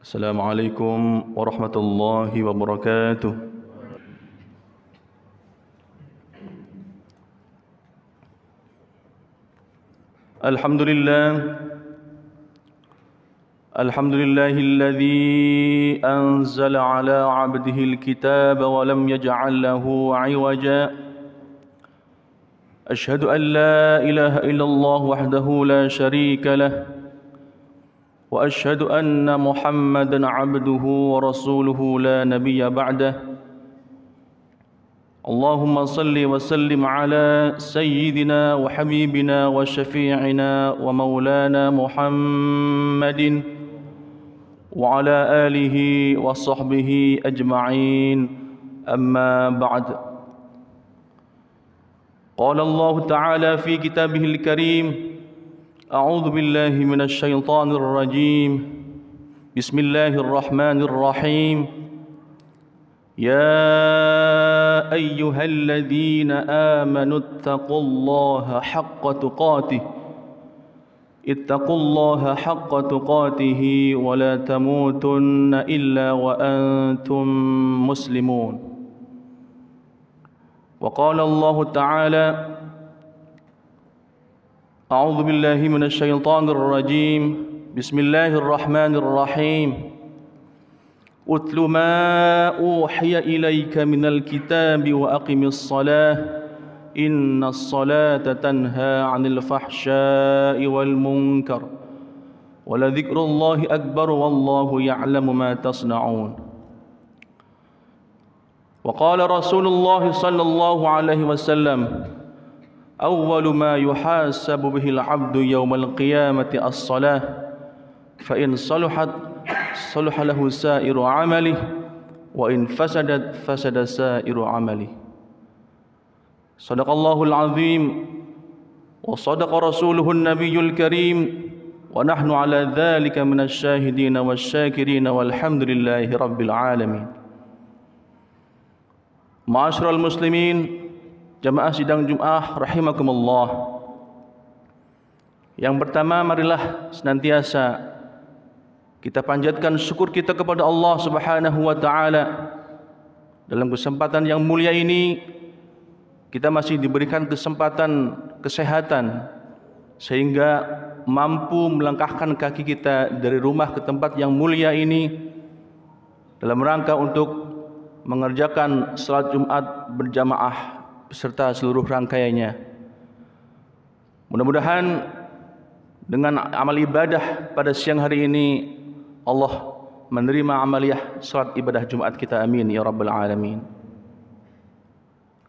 السلام عليكم ورحمة الله وبركاته الحمد لله الحمد لله الذي أنزل على عبده الكتاب ولم يجعل له عوجا أشهد أن لا إله إلا الله وحده لا شريك له واشهد ان محمدا عبده ورسوله لا نبي بعده اللهم صل وسلم على سيدنا وحبيبنا وشفيعنا ومولانا محمد وعلى اله وصحبه اجمعين اما بعد قال الله تعالى في كتابه الكريم أعوذ بالله من الشيطان الرجيم بسم الله الرحمن الرحيم يا أيها الذين آمنوا اتقوا الله حق تقاته اتقوا الله حق تقاته ولا تموتن إلا وأنتم مسلمون وقال الله تعالى أعوذ بالله من الشيطان الرجيم بسم الله الرحمن الرحيم أتل ما أوحي إليك من الكتاب وأقم الصلاة إن الصلاة تنهى عن الفحشاء والمنكر ولذكر الله أكبر والله يعلم ما تصنعون وقال رسول الله صلى الله عليه وسلم أول ما يحاسب به العبد يوم القيامة الصلاة فإن صلحت صلح له سائر عمله وإن فسدت فسد سائر عمله صدق الله العظيم وصدق رسوله النبي الكريم ونحن على ذلك من الشاهدين والشاكرين والحمد لله رب العالمين معاشر المسلمين Jamaah sidang Jum'ah rahimakumullah. Yang pertama marilah senantiasa kita panjatkan syukur kita kepada Allah Subhanahu wa taala. Dalam kesempatan yang mulia ini kita masih diberikan kesempatan kesehatan sehingga mampu melangkahkan kaki kita dari rumah ke tempat yang mulia ini dalam rangka untuk mengerjakan salat Jumat berjamaah serta seluruh rangkaiannya. Mudah-mudahan dengan amal ibadah pada siang hari ini Allah menerima amaliah salat ibadah Jumat kita amin ya rabbal alamin.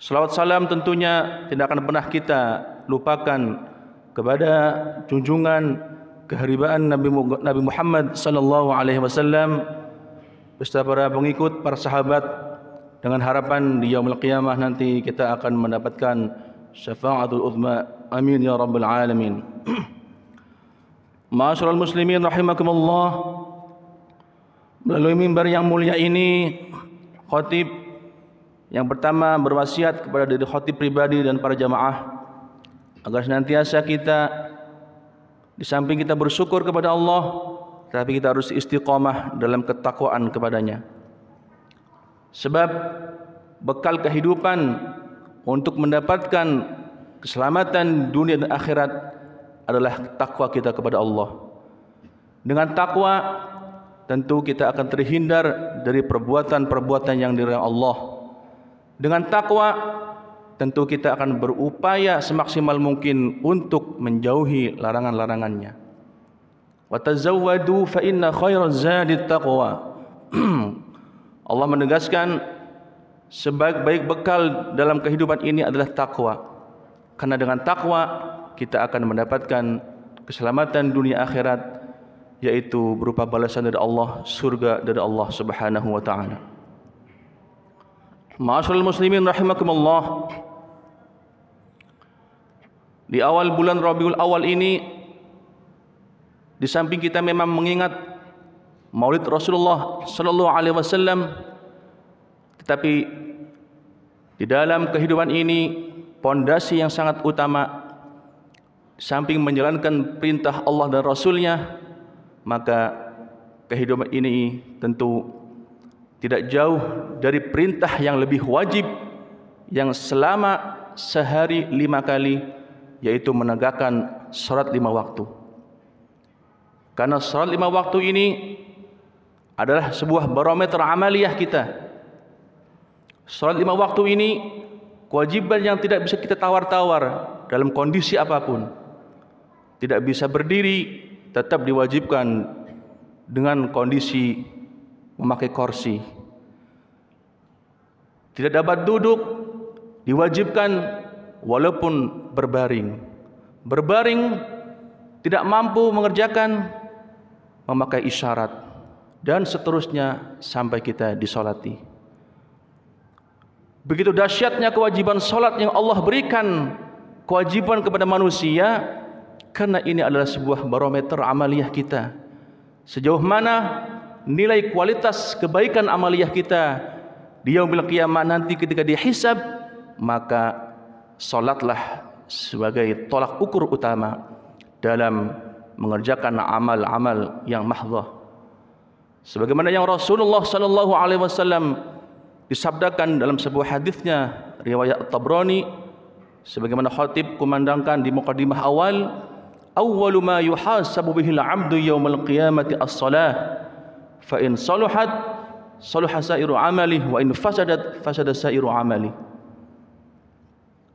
Selawat salam tentunya tidak akan pernah kita lupakan kepada junjungan keharibaan Nabi Muhammad sallallahu alaihi wasallam beserta para pengikut, para sahabat, dengan harapan di yaumul qiyamah nanti kita akan mendapatkan syafa'atul uzma amin ya rabbal alamin Ma'asyiral muslimin rahimakumullah melalui mimbar yang mulia ini khatib yang pertama berwasiat kepada diri khatib pribadi dan para jamaah agar senantiasa kita di samping kita bersyukur kepada Allah tapi kita harus istiqamah dalam ketakwaan kepadanya sebab bekal kehidupan untuk mendapatkan keselamatan dunia dan akhirat adalah takwa kita kepada Allah. Dengan takwa tentu kita akan terhindar dari perbuatan-perbuatan yang dilarang Allah. Dengan takwa tentu kita akan berupaya semaksimal mungkin untuk menjauhi larangan-larangannya. Wa tazawwadu fa inna khairaz zadi taqwa. Allah menegaskan sebaik-baik bekal dalam kehidupan ini adalah takwa. Karena dengan takwa kita akan mendapatkan keselamatan dunia akhirat yaitu berupa balasan dari Allah, surga dari Allah Subhanahu wa taala. Ma'asyiral muslimin rahimakumullah. Di awal bulan Rabiul Awal ini di samping kita memang mengingat Maulid Rasulullah sallallahu alaihi wasallam tetapi di dalam kehidupan ini pondasi yang sangat utama samping menjalankan perintah Allah dan Rasulnya maka kehidupan ini tentu tidak jauh dari perintah yang lebih wajib yang selama sehari lima kali yaitu menegakkan sholat lima waktu karena sholat lima waktu ini adalah sebuah barometer amaliyah kita. Salat lima waktu ini kewajiban yang tidak bisa kita tawar-tawar dalam kondisi apapun. Tidak bisa berdiri, tetap diwajibkan dengan kondisi memakai kursi. Tidak dapat duduk, diwajibkan walaupun berbaring. Berbaring tidak mampu mengerjakan memakai isyarat dan seterusnya sampai kita disolati. Begitu dahsyatnya kewajiban solat yang Allah berikan kewajiban kepada manusia, karena ini adalah sebuah barometer amaliyah kita. Sejauh mana nilai kualitas kebaikan amaliyah kita di yaumil kiamat nanti ketika dihisab, maka solatlah sebagai tolak ukur utama dalam mengerjakan amal-amal yang mahdhah sebagaimana yang Rasulullah sallallahu alaihi wasallam disabdakan dalam sebuah hadisnya riwayat Tabrani sebagaimana khatib kumandangkan di mukadimah awal awwalu ma yuhasabu bihil abdu yaumil qiyamati as-salah fa in saluhat saluha sa'iru amali wa in fasadat fasada sa'iru amali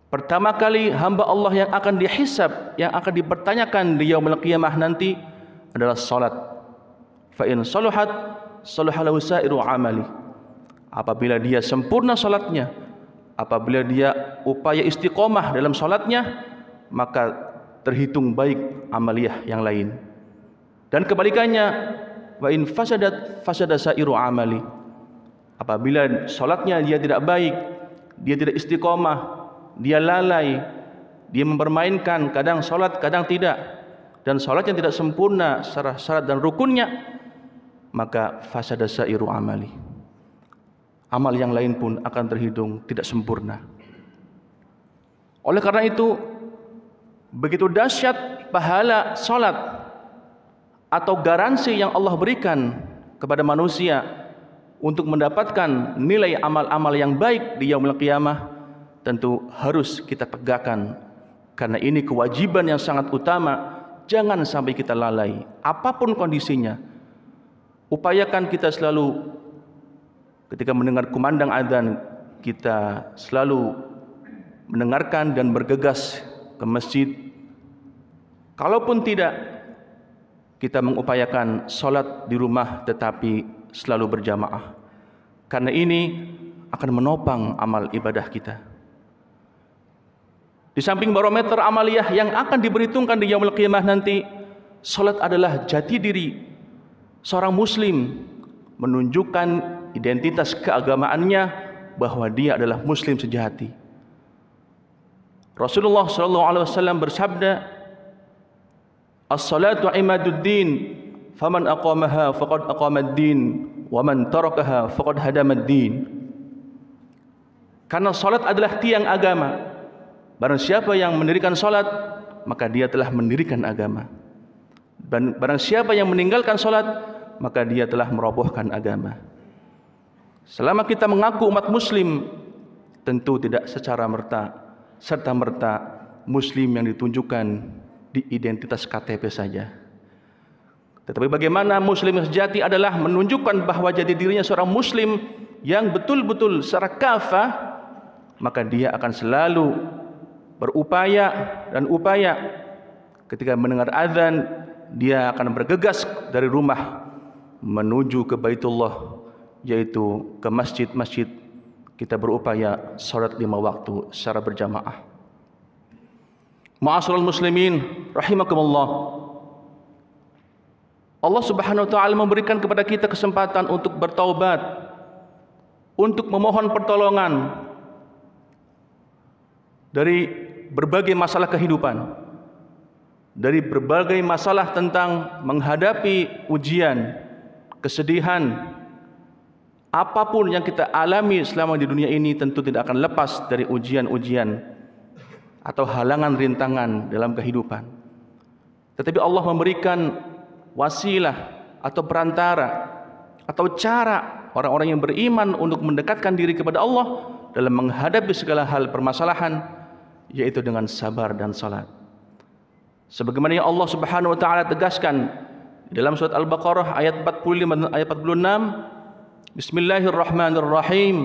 Pertama kali hamba Allah yang akan dihisab, yang akan dipertanyakan di yaumul qiyamah nanti adalah salat fa in saluhat saluhalahu sa'iru amali apabila dia sempurna salatnya apabila dia upaya istiqomah dalam salatnya maka terhitung baik amaliyah yang lain dan kebalikannya wa in fasadat fasada sa'iru amali apabila salatnya dia tidak baik dia tidak istiqomah dia lalai dia mempermainkan kadang salat kadang tidak dan salat yang tidak sempurna syarat-syarat dan rukunnya maka fasada sairu amali amal yang lain pun akan terhitung tidak sempurna oleh karena itu begitu dahsyat pahala salat atau garansi yang Allah berikan kepada manusia untuk mendapatkan nilai amal-amal yang baik di yaumul qiyamah tentu harus kita tegakkan karena ini kewajiban yang sangat utama jangan sampai kita lalai apapun kondisinya upayakan kita selalu ketika mendengar kumandang adzan kita selalu mendengarkan dan bergegas ke masjid kalaupun tidak kita mengupayakan solat di rumah tetapi selalu berjamaah karena ini akan menopang amal ibadah kita di samping barometer amaliyah yang akan diberhitungkan di yaumul qiyamah nanti solat adalah jati diri seorang muslim menunjukkan identitas keagamaannya bahwa dia adalah muslim sejati. Rasulullah sallallahu alaihi wasallam bersabda As-salatu imaduddin faman aqamaha faqad aqamaddin wa man tarakaha faqad hadamaddin. Karena salat adalah tiang agama. Barang siapa yang mendirikan salat, maka dia telah mendirikan agama. Barang siapa yang meninggalkan salat, maka dia telah merobohkan agama. Selama kita mengaku umat muslim, tentu tidak secara merta serta merta muslim yang ditunjukkan di identitas KTP saja. Tetapi bagaimana muslim sejati adalah menunjukkan bahawa jadi dirinya seorang muslim yang betul-betul secara kafah maka dia akan selalu berupaya dan upaya ketika mendengar azan dia akan bergegas dari rumah menuju ke Baitullah yaitu ke masjid-masjid kita berupaya salat lima waktu secara berjamaah. Ma'asyiral muslimin rahimakumullah. Allah Subhanahu wa taala memberikan kepada kita kesempatan untuk bertaubat untuk memohon pertolongan dari berbagai masalah kehidupan dari berbagai masalah tentang menghadapi ujian kesedihan apapun yang kita alami selama di dunia ini tentu tidak akan lepas dari ujian-ujian atau halangan rintangan dalam kehidupan tetapi Allah memberikan wasilah atau perantara atau cara orang-orang yang beriman untuk mendekatkan diri kepada Allah dalam menghadapi segala hal permasalahan yaitu dengan sabar dan salat sebagaimana yang Allah Subhanahu wa taala tegaskan dalam surat Al-Baqarah ayat 45 ayat 46 Bismillahirrahmanirrahim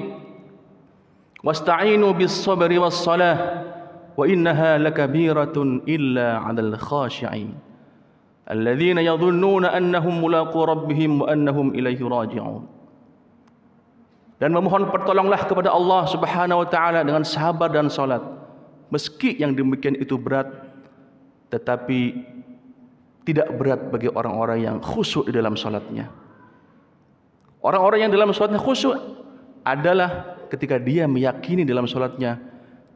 Wasta'inu bis sabri was salah wa innaha lakabiratun illa 'alal khashi'in alladhina yadhunnuna annahum mulaqu rabbihim wa annahum ilayhi raji'un Dan memohon pertolonglah kepada Allah Subhanahu wa taala dengan sabar dan salat meski yang demikian itu berat tetapi tidak berat bagi orang-orang yang khusyuk di dalam salatnya. Orang-orang yang dalam salatnya khusyuk adalah ketika dia meyakini dalam salatnya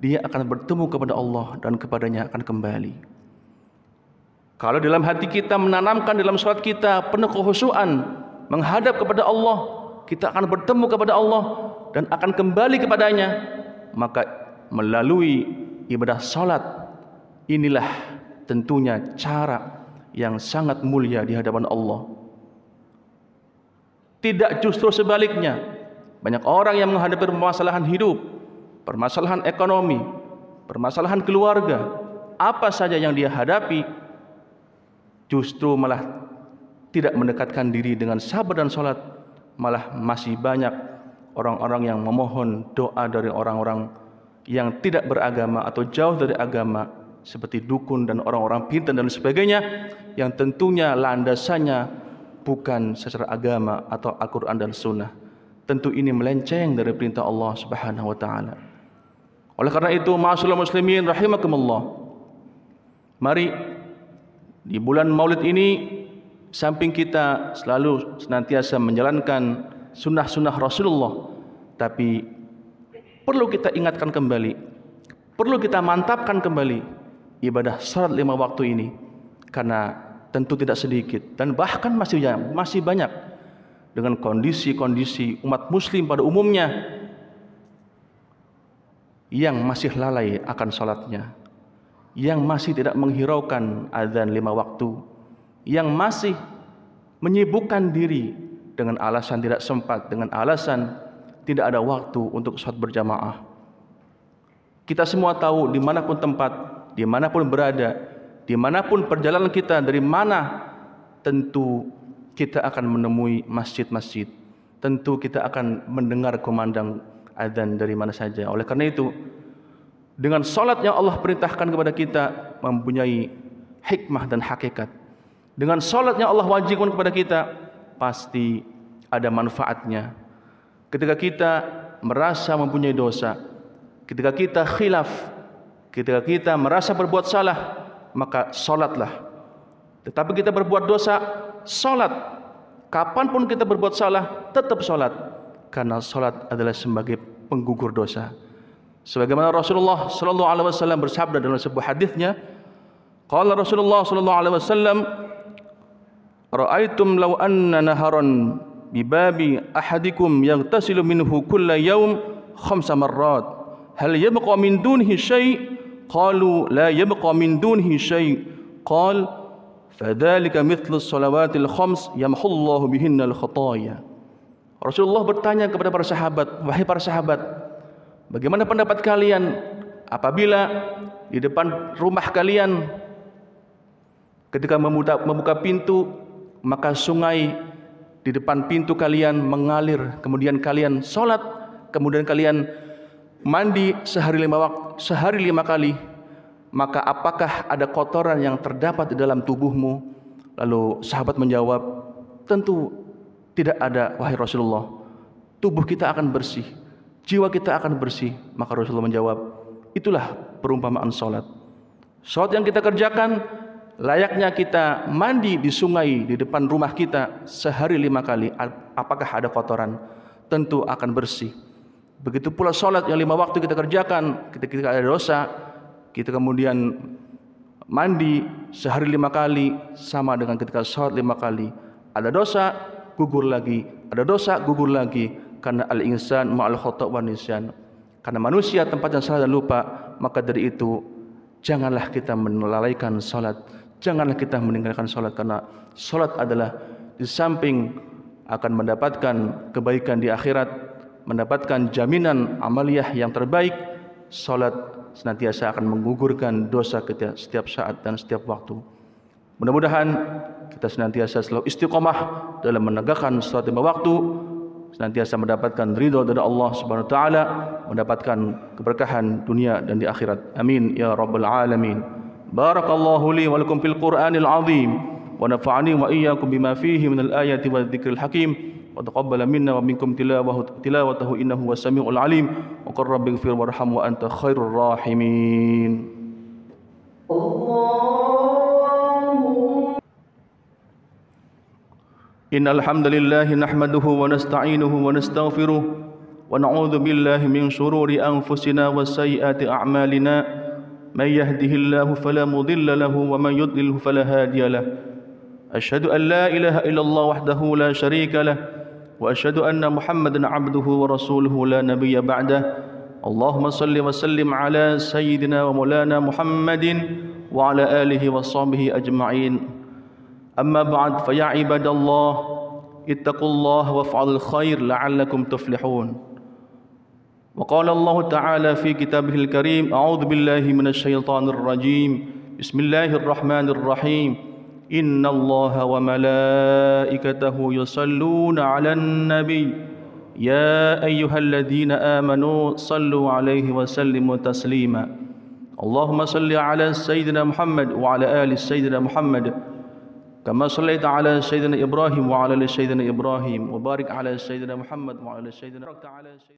dia akan bertemu kepada Allah dan kepadanya akan kembali. Kalau dalam hati kita menanamkan dalam salat kita penuh kehusuan menghadap kepada Allah, kita akan bertemu kepada Allah dan akan kembali kepadanya. Maka melalui ibadah salat inilah tentunya cara yang sangat mulia di hadapan Allah. Tidak justru sebaliknya. Banyak orang yang menghadapi permasalahan hidup, permasalahan ekonomi, permasalahan keluarga, apa saja yang dia hadapi, justru malah tidak mendekatkan diri dengan sabar dan sholat, malah masih banyak orang-orang yang memohon doa dari orang-orang yang tidak beragama atau jauh dari agama, seperti dukun dan orang-orang pintar dan sebagainya yang tentunya landasannya bukan secara agama atau Al-Quran dan Sunnah. Tentu ini melenceng dari perintah Allah Subhanahu Wa Taala. Oleh karena itu, masyarakat muslimin rahimakumullah. Mari di bulan maulid ini samping kita selalu senantiasa menjalankan sunnah-sunnah Rasulullah tapi perlu kita ingatkan kembali perlu kita mantapkan kembali ibadah salat lima waktu ini karena tentu tidak sedikit dan bahkan masih banyak, masih banyak dengan kondisi-kondisi umat muslim pada umumnya yang masih lalai akan salatnya yang masih tidak menghiraukan azan lima waktu yang masih menyibukkan diri dengan alasan tidak sempat dengan alasan tidak ada waktu untuk salat berjamaah kita semua tahu di manapun tempat di manapun berada, di manapun perjalanan kita dari mana tentu kita akan menemui masjid-masjid. Tentu kita akan mendengar komandang adzan dari mana saja. Oleh karena itu, dengan solat yang Allah perintahkan kepada kita mempunyai hikmah dan hakikat. Dengan solat yang Allah wajibkan kepada kita pasti ada manfaatnya. Ketika kita merasa mempunyai dosa, ketika kita khilaf Ketika kita merasa berbuat salah, maka solatlah. Tetapi kita berbuat dosa, solat. Kapanpun kita berbuat salah, tetap solat. Karena solat adalah sebagai penggugur dosa. Sebagaimana Rasulullah Sallallahu Alaihi Wasallam bersabda dalam sebuah hadisnya, "Kala Rasulullah Sallallahu Alaihi Wasallam, Ra'aitum law anna naharan bibabi babi yang yaghtasilu minhu kulla yom khamsa marrat hal yabqa min dunihi shay' قالوا لا يبقى من دونه شيء قال فذلك مثل الصلوات الخمس يمحو الله بهن الخطايا Rasulullah bertanya kepada para sahabat, wahai para sahabat, bagaimana pendapat kalian apabila di depan rumah kalian ketika membuka pintu maka sungai di depan pintu kalian mengalir kemudian kalian salat, kemudian kalian mandi sehari lima waktu, sehari lima kali, maka apakah ada kotoran yang terdapat di dalam tubuhmu? Lalu sahabat menjawab, tentu tidak ada, wahai Rasulullah. Tubuh kita akan bersih, jiwa kita akan bersih. Maka Rasulullah menjawab, itulah perumpamaan salat. Salat yang kita kerjakan layaknya kita mandi di sungai di depan rumah kita sehari lima kali. Apakah ada kotoran? Tentu akan bersih. Begitu pula solat yang lima waktu kita kerjakan Kita kita ada dosa, kita kemudian mandi sehari lima kali sama dengan ketika solat lima kali. Ada dosa, gugur lagi. Ada dosa, gugur lagi. Karena al-insan ma'al khotok wa nisyan. Karena manusia tempat yang salah dan lupa, maka dari itu janganlah kita melalaikan solat. Janganlah kita meninggalkan solat. Karena solat adalah di samping akan mendapatkan kebaikan di akhirat, mendapatkan jaminan amaliah yang terbaik, salat senantiasa akan mengugurkan dosa kita setiap saat dan setiap waktu. Mudah-mudahan kita senantiasa selalu istiqomah dalam menegakkan salat lima waktu, senantiasa mendapatkan ridho dari Allah Subhanahu wa taala, mendapatkan keberkahan dunia dan di akhirat. Amin ya rabbal alamin. Barakallahu li wa lakum fil Qur'anil 'azim wa nafa'ani wa iyyakum bima fihi minal ayati wadh-dhikril hakim. وتقبل منا ومنكم تلاوه تلاوته إنه هو السميع العليم وقل رب اغفر وارحم وأنت خير الراحمين إن الحمد لله نحمده ونستعينه ونستغفره ونعوذ بالله من شرور أنفسنا وسيئات أعمالنا من يهده الله فلا مضل له ومن يضلله فلا هادي له أشهد أن لا إله إلا الله وحده لا شريك له واشهد ان محمدا عبده ورسوله لا نبي بعده اللهم صل وسلم على سيدنا ومولانا محمد وعلى اله وصحبه اجمعين اما بعد فيا عباد الله اتقوا الله وافعلوا الخير لعلكم تفلحون وقال الله تعالى في كتابه الكريم اعوذ بالله من الشيطان الرجيم بسم الله الرحمن الرحيم إن الله وملائكته يصلون على النبي يا أيها الذين آمنوا صلوا عليه وسلموا تسليما اللهم صل على سيدنا محمد وعلى آل سيدنا محمد كما صليت على سيدنا إبراهيم وعلى آل سيدنا إبراهيم وبارك على سيدنا محمد وعلى آل سيدنا